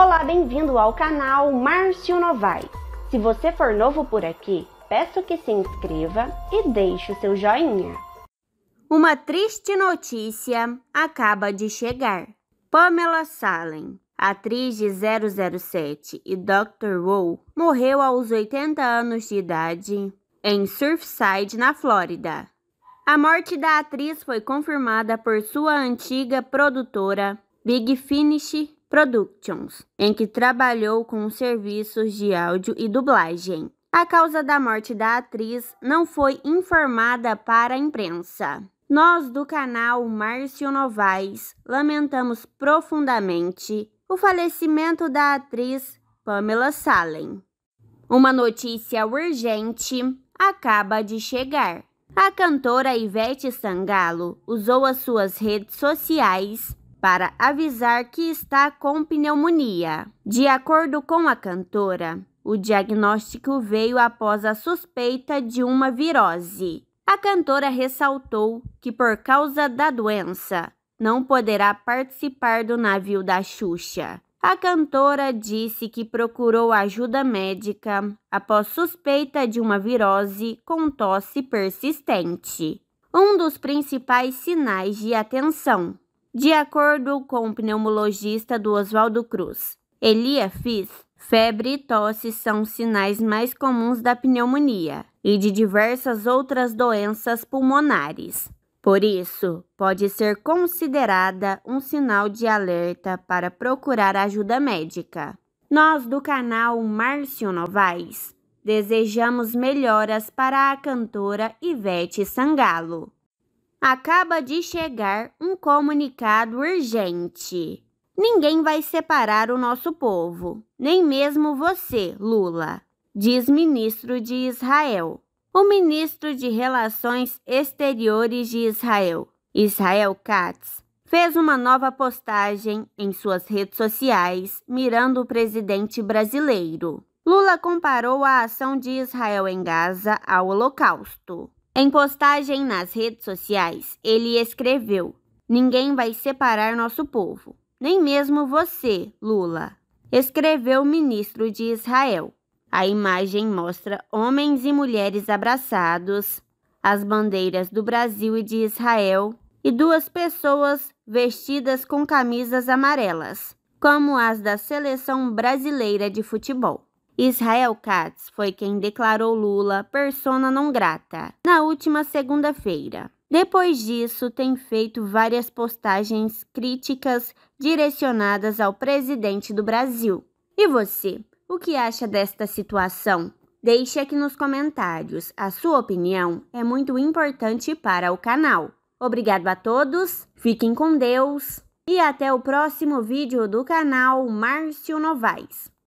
Olá, bem-vindo ao canal Márcio Novaes. Se você for novo por aqui, peço que se inscreva e deixe o seu joinha. Uma triste notícia acaba de chegar. Pamela Salem, atriz de 007 e Dr. Who, morreu aos 80 anos de idade em Surfside, na Flórida. A morte da atriz foi confirmada por sua antiga produtora, Big Finish Productions, em que trabalhou com serviços de áudio e dublagem. A causa da morte da atriz não foi informada para a imprensa. Nós do canal Márcio Novaes lamentamos profundamente o falecimento da atriz Pamela Salem. Uma notícia urgente acaba de chegar. A cantora Ivete Sangalo usou as suas redes sociais para avisar que está com pneumonia. De acordo com a cantora, o diagnóstico veio após a suspeita de uma virose. A cantora ressaltou que, por causa da doença, não poderá participar do navio da Xuxa. A cantora disse que procurou ajuda médica após suspeita de uma virose com tosse persistente, um dos principais sinais de atenção. De acordo com o pneumologista do Oswaldo Cruz, Elia Fiz, febre e tosse são sinais mais comuns da pneumonia e de diversas outras doenças pulmonares. Por isso, pode ser considerada um sinal de alerta para procurar ajuda médica. Nós do canal Márcio Novaes desejamos melhoras para a cantora Ivete Sangalo. Acaba de chegar um comunicado urgente. Ninguém vai separar o nosso povo, nem mesmo você, Lula, diz ministro de Israel. O ministro de Relações Exteriores de Israel, Israel Katz, fez uma nova postagem em suas redes sociais mirando o presidente brasileiro. Lula comparou a ação de Israel em Gaza ao Holocausto em postagem nas redes sociais, ele escreveu: Ninguém vai separar nosso povo, nem mesmo você, Lula, escreveu o ministro de Israel. A imagem mostra homens e mulheres abraçados, as bandeiras do Brasil e de Israel e duas pessoas vestidas com camisas amarelas, como as da seleção brasileira de futebol. Israel Katz foi quem declarou Lula persona não grata na última segunda-feira. Depois disso, tem feito várias postagens críticas direcionadas ao presidente do Brasil. E você, o que acha desta situação? Deixe aqui nos comentários. A sua opinião é muito importante para o canal. Obrigado a todos, fiquem com Deus e até o próximo vídeo do canal Márcio Novaes.